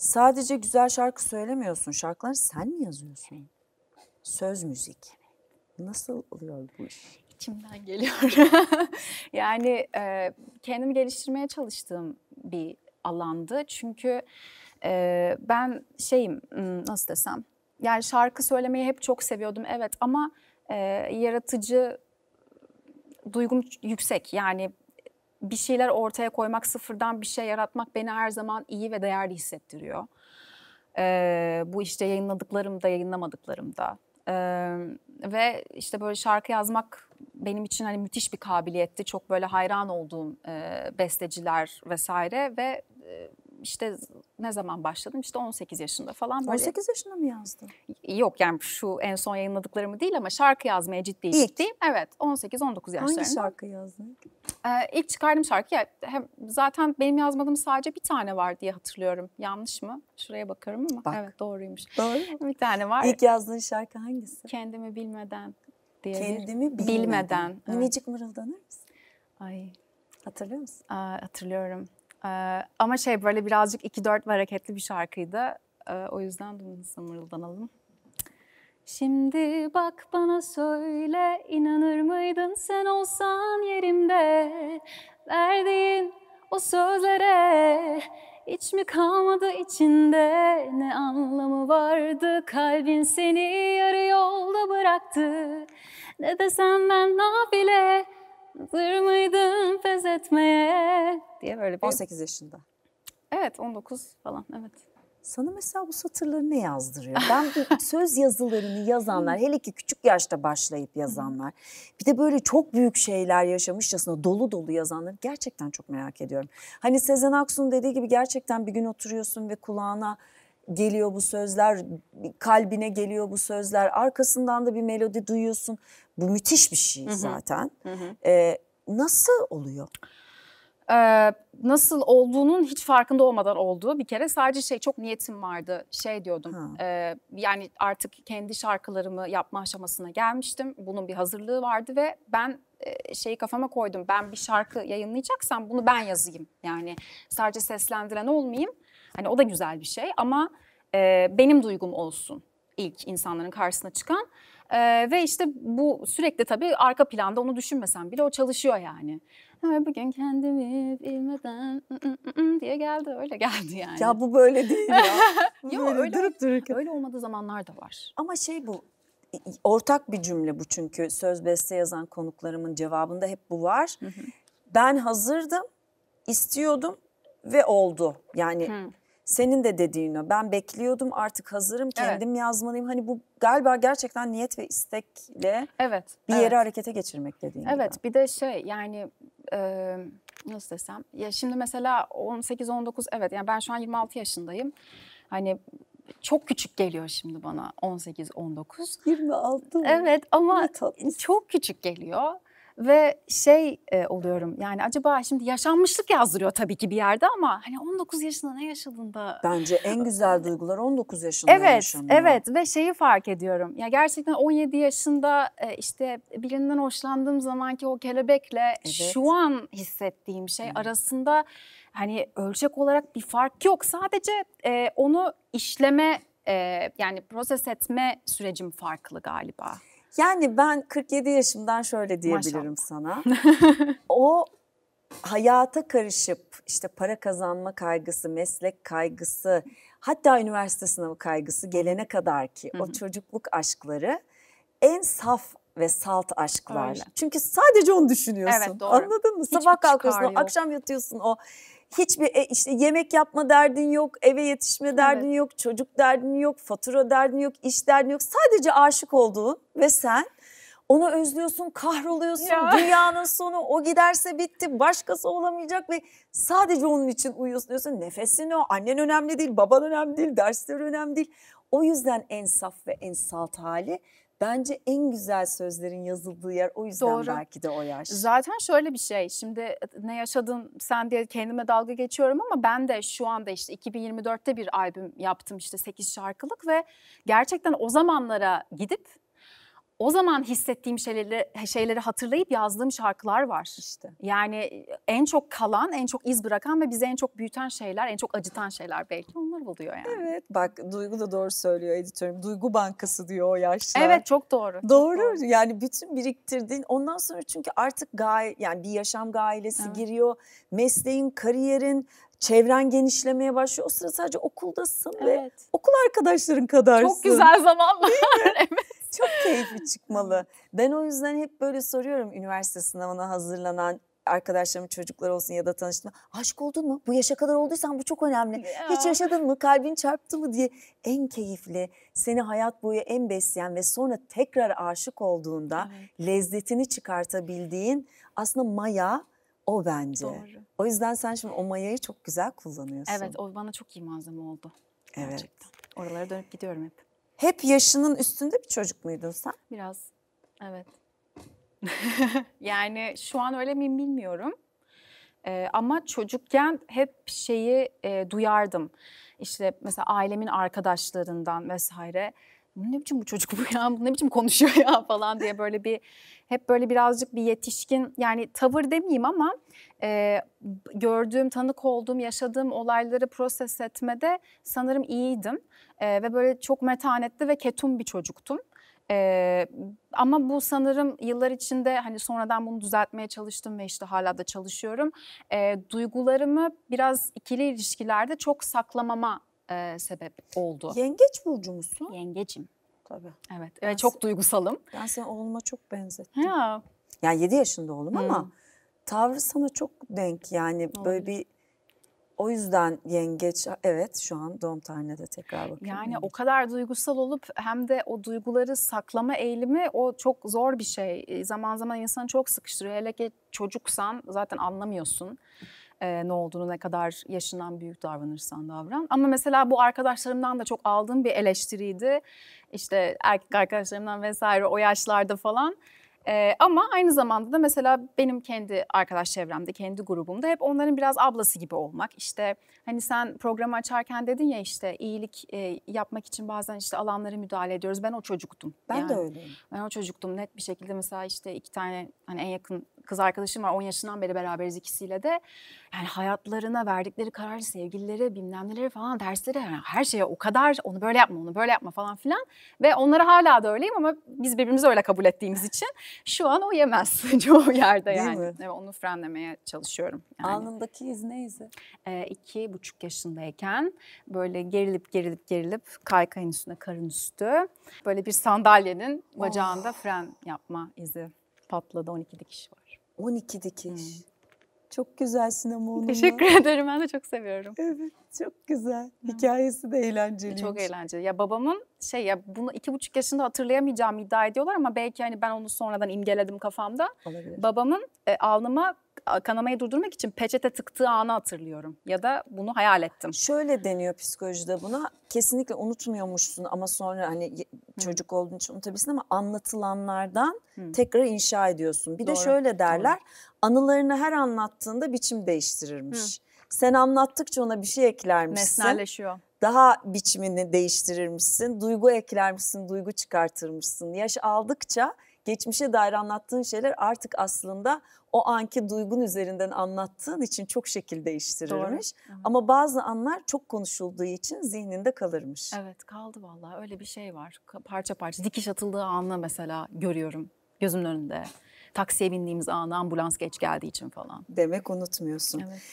Sadece güzel şarkı söylemiyorsun. Şarkıları sen mi yazıyorsun? Söz müzik. Nasıl oluyor bu iş? İçimden geliyor. yani e, kendimi geliştirmeye çalıştığım bir alandı. Çünkü e, ben şeyim nasıl desem yani şarkı söylemeyi hep çok seviyordum evet ama e, yaratıcı duygum yüksek. Yani bir şeyler ortaya koymak, sıfırdan bir şey yaratmak beni her zaman iyi ve değerli hissettiriyor. Ee, bu işte yayınladıklarımda, yayınlamadıklarımda. Ee, ve işte böyle şarkı yazmak benim için hani müthiş bir kabiliyetti. Çok böyle hayran olduğum e, besteciler vesaire ve işte ne zaman başladım? İşte 18 yaşında falan. Böyle... 18 yaşında mı yazdın? Yok yani şu en son yayınladıklarımı değil ama şarkı yazmaya ciddi ciddiyim. Evet 18-19 yaşlarında. Hangi şarkı yazdın? Ee, ilk çıkardığım şarkı ya, hem, zaten benim yazmadığım sadece bir tane var diye hatırlıyorum. Yanlış mı? Şuraya bakarım ama Bak. evet doğruymuş. Doğru Bir tane var. İlk yazdığın şarkı hangisi? Kendimi bilmeden diye. Kendimi bilmeden. bilmeden. Evet. Minicik mırıldanır mısın? Ay. Hatırlıyor musun? Aa, hatırlıyorum. Ee, ama şey böyle birazcık 2-4 hareketli bir şarkıydı. Ee, o yüzden Dumduz'la mırıldanalım. Şimdi bak bana söyle inanır mıydın sen olsan yerimde verdiğin o sözlere hiç mi kalmadı içinde ne anlamı vardı kalbin seni yarı yolda bıraktı Ne desem ben nafile Hazır mıydın pes etmeye diye böyle bir... 18 yaşında. Evet 19 falan evet. Sana mesela bu satırları ne yazdırıyor? Ben söz yazılarını yazanlar, hele ki küçük yaşta başlayıp yazanlar, bir de böyle çok büyük şeyler yaşamışçasına dolu dolu yazanlar gerçekten çok merak ediyorum. Hani Sezen Aksu'nun dediği gibi gerçekten bir gün oturuyorsun ve kulağına geliyor bu sözler, kalbine geliyor bu sözler. Arkasından da bir melodi duyuyorsun. Bu müthiş bir şey zaten. Hı hı. Hı ee, nasıl oluyor? Ee, nasıl olduğunun hiç farkında olmadan olduğu bir kere sadece şey çok niyetim vardı şey diyordum e, yani artık kendi şarkılarımı yapma aşamasına gelmiştim bunun bir hazırlığı vardı ve ben e, şeyi kafama koydum ben bir şarkı yayınlayacaksam bunu ben yazayım yani sadece seslendiren olmayayım Hani o da güzel bir şey ama e, benim duygum olsun ilk insanların karşısına çıkan. Ee, ve işte bu sürekli tabii arka planda onu düşünmesen bile o çalışıyor yani. bugün kendimi bilmeden ı ı ı diye geldi öyle geldi yani. Ya bu böyle değil ya. Bu Yok, böyle öyle, durup dururken. Öyle olmadığı zamanlar da var. Ama şey bu ortak bir cümle bu çünkü söz beste yazan konuklarımın cevabında hep bu var. Hı hı. Ben hazırdım, istiyordum ve oldu. Yani hı. Senin de dediğin o. Ben bekliyordum artık hazırım kendim evet. yazmalıyım. Hani bu galiba gerçekten niyet ve istekle evet, bir yere evet. harekete geçirmek dediğin Evet gibi. bir de şey yani e, nasıl desem. Ya şimdi mesela 18-19 evet yani ben şu an 26 yaşındayım. Hani çok küçük geliyor şimdi bana 18 19. 26. Mı? Evet ama çok küçük geliyor. Ve şey e, oluyorum yani acaba şimdi yaşanmışlık yazdırıyor tabii ki bir yerde ama hani 19 yaşında ne yaşadın da. Bence en e, güzel duygular 19 yaşında evet, yaşanıyor. Evet ve şeyi fark ediyorum ya gerçekten 17 yaşında e, işte birinden hoşlandığım zamanki o kelebekle evet. şu an hissettiğim şey evet. arasında hani ölçek olarak bir fark yok sadece e, onu işleme e, yani proses etme sürecim farklı galiba. Yani ben 47 yaşımdan şöyle diyebilirim Maşallah. sana. o hayata karışıp işte para kazanma kaygısı, meslek kaygısı, hatta üniversite sınavı kaygısı gelene kadar ki o çocukluk aşkları en saf ve salt aşklarla. Öyle. Çünkü sadece onu düşünüyorsun. Evet, doğru. Anladın mı? Hiçbir Sabah kalkıyorsun, akşam yatıyorsun o hiçbir e, işte yemek yapma derdin yok, eve yetişme derdin evet. yok, çocuk derdin yok, fatura derdin yok, iş derdin yok. Sadece aşık olduğun ve sen onu özlüyorsun, kahroluyorsun. Ya. Dünyanın sonu o giderse bitti, başkası olamayacak ve sadece onun için uyuyorsun diyorsun. Nefesin o, annen önemli değil, baban önemli değil, dersler önemli değil. O yüzden en saf ve en salt hali Bence en güzel sözlerin yazıldığı yer o yüzden Doğru. belki de o yaş. Zaten şöyle bir şey şimdi e, ne yaşadın sen diye kendime dalga geçiyorum ama ben de şu anda işte 2024'te bir albüm yaptım işte 8 şarkılık ve gerçekten o zamanlara gidip o zaman hissettiğim şeyleri, şeyleri hatırlayıp yazdığım şarkılar var. işte. Yani e, en çok kalan, en çok iz bırakan ve bizi en çok büyüten şeyler, en çok acıtan şeyler belki onlar oluyor yani. Evet bak Duygu da doğru söylüyor editörüm. Duygu bankası diyor o yaşlar. Evet çok doğru. Doğru, çok doğru. yani bütün biriktirdiğin ondan sonra çünkü artık gay yani bir yaşam gailesi evet. giriyor. Mesleğin, kariyerin, çevren genişlemeye başlıyor. O sırada sadece okuldasın evet. ve okul arkadaşların kadarsın. Çok güzel zaman. Değil çıkmalı. Ben o yüzden hep böyle soruyorum üniversite sınavına hazırlanan arkadaşlarımın çocukları olsun ya da tanıştığım Aşk oldun mu? Bu yaşa kadar olduysan bu çok önemli. Ya. Hiç yaşadın mı? Kalbin çarptı mı diye en keyifli, seni hayat boyu en besleyen ve sonra tekrar aşık olduğunda evet. lezzetini çıkartabildiğin aslında maya o bence. Doğru. O yüzden sen şimdi o mayayı çok güzel kullanıyorsun. Evet, o bana çok iyi malzeme oldu. Evet. Gerçekten. Oralara dönüp gidiyorum hep hep yaşının üstünde bir çocuk muydun sen? Biraz, evet. yani şu an öyle miyim bilmiyorum. Ee, ama çocukken hep şeyi e, duyardım. İşte mesela ailemin arkadaşlarından vesaire ne biçim bu çocuk bu ya, ne biçim konuşuyor ya falan diye böyle bir hep böyle birazcık bir yetişkin yani tavır demeyeyim ama e, gördüğüm, tanık olduğum, yaşadığım olayları proses etmede sanırım iyiydim. E, ve böyle çok metanetli ve ketum bir çocuktum. Ee, ama bu sanırım yıllar içinde hani sonradan bunu düzeltmeye çalıştım ve işte hala da çalışıyorum. Ee, duygularımı biraz ikili ilişkilerde çok saklamama e, sebep oldu. Yengeç burcu musun? Yengeçim. Tabii. Evet. Ben, çok duygusalım. Ben senin oğluma çok benzettim. Ya. Yani 7 yaşında oğlum hmm. ama tavrı sana çok denk yani Olabilir. böyle bir o yüzden yengeç evet şu an doğum tarihine de tekrar bakıyorum. Yani o kadar duygusal olup hem de o duyguları saklama eğilimi o çok zor bir şey. Ee, zaman zaman insanı çok sıkıştırıyor. Hele ki çocuksan zaten anlamıyorsun e, ne olduğunu, ne kadar yaşından büyük davranırsan davran. Ama mesela bu arkadaşlarımdan da çok aldığım bir eleştiriydi. İşte erkek arkadaşlarımdan vesaire o yaşlarda falan. Ee, ama aynı zamanda da mesela benim kendi arkadaş çevremde, kendi grubumda hep onların biraz ablası gibi olmak. İşte hani sen programı açarken dedin ya işte iyilik e, yapmak için bazen işte alanlara müdahale ediyoruz. Ben o çocuktum. Ben yani, de öyleyim. Ben o çocuktum net bir şekilde mesela işte iki tane hani en yakın kız arkadaşım var 10 yaşından beri beraberiz ikisiyle de. Yani hayatlarına verdikleri karar sevgilileri bilmem neleri falan dersleri yani her şeye o kadar onu böyle yapma onu böyle yapma falan filan. Ve onlara hala da öyleyim ama biz birbirimizi öyle kabul ettiğimiz için şu an o yemez çoğu yerde yani. Değil mi? Evet, onu frenlemeye çalışıyorum. Yani. Alnındaki iz ne izi? Ee, iki buçuk yaşındayken böyle gerilip gerilip gerilip kaykayın üstüne karın üstü. Böyle bir sandalyenin bacağında oh. fren yapma izi patladı 12 dikiş var. 12 dikiş. Hmm. Çok güzel sinema onunla. Teşekkür ederim. Ben de çok seviyorum. Evet. Çok güzel. Hikayesi de e, eğlenceli. Çok eğlenceli. Ya babamın şey ya bunu iki buçuk yaşında hatırlayamayacağım iddia ediyorlar ama belki hani ben onu sonradan imgeledim kafamda. Olabilir. Babamın e, alnıma kanamayı durdurmak için peçete tıktığı anı hatırlıyorum ya da bunu hayal ettim. Şöyle deniyor psikolojide buna kesinlikle unutmuyormuşsun ama sonra hani çocuk olduğun için unutabilirsin ama anlatılanlardan tekrar inşa ediyorsun. Bir Doğru. de şöyle derler Doğru. anılarını her anlattığında biçim değiştirirmiş. Hı. Sen anlattıkça ona bir şey eklermişsin. Nesnelleşiyor. Daha biçimini değiştirirmişsin. Duygu eklermişsin, duygu çıkartırmışsın. Yaş aldıkça geçmişe dair anlattığın şeyler artık aslında o anki duygun üzerinden anlattığın için çok şekil değiştirilmiş. Doğru. Ama bazı anlar çok konuşulduğu için zihninde kalırmış. Evet kaldı vallahi öyle bir şey var. Parça parça dikiş atıldığı anı mesela görüyorum gözümün önünde. Taksiye bindiğimiz anı ambulans geç geldiği için falan. Demek unutmuyorsun. Evet.